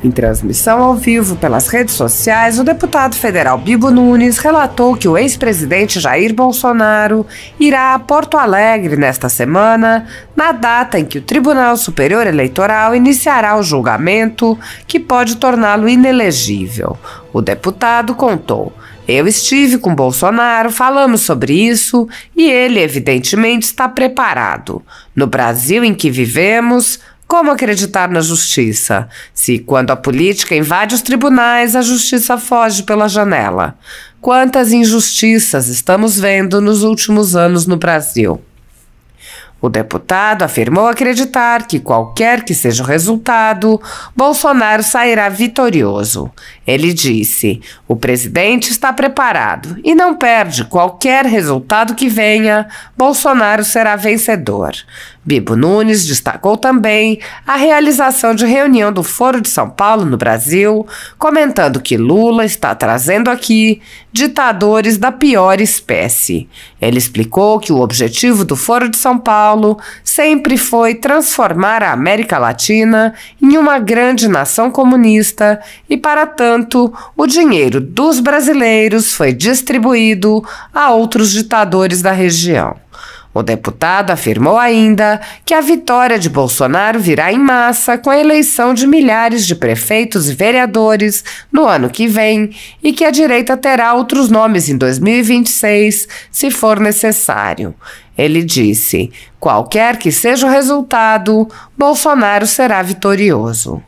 Em transmissão ao vivo pelas redes sociais, o deputado federal Bibo Nunes relatou que o ex-presidente Jair Bolsonaro irá a Porto Alegre nesta semana, na data em que o Tribunal Superior Eleitoral iniciará o julgamento que pode torná-lo inelegível. O deputado contou. Eu estive com Bolsonaro, falamos sobre isso e ele, evidentemente, está preparado. No Brasil em que vivemos, como acreditar na justiça? Se, quando a política invade os tribunais, a justiça foge pela janela. Quantas injustiças estamos vendo nos últimos anos no Brasil? O deputado afirmou acreditar que, qualquer que seja o resultado, Bolsonaro sairá vitorioso. Ele disse: o presidente está preparado e não perde qualquer resultado que venha, Bolsonaro será vencedor. Bibo Nunes destacou também a realização de reunião do Foro de São Paulo no Brasil, comentando que Lula está trazendo aqui ditadores da pior espécie. Ele explicou que o objetivo do Foro de São Paulo sempre foi transformar a América Latina em uma grande nação comunista e, para tanto, o dinheiro dos brasileiros foi distribuído a outros ditadores da região. O deputado afirmou ainda que a vitória de Bolsonaro virá em massa com a eleição de milhares de prefeitos e vereadores no ano que vem e que a direita terá outros nomes em 2026, se for necessário. Ele disse: qualquer que seja o resultado, Bolsonaro será vitorioso.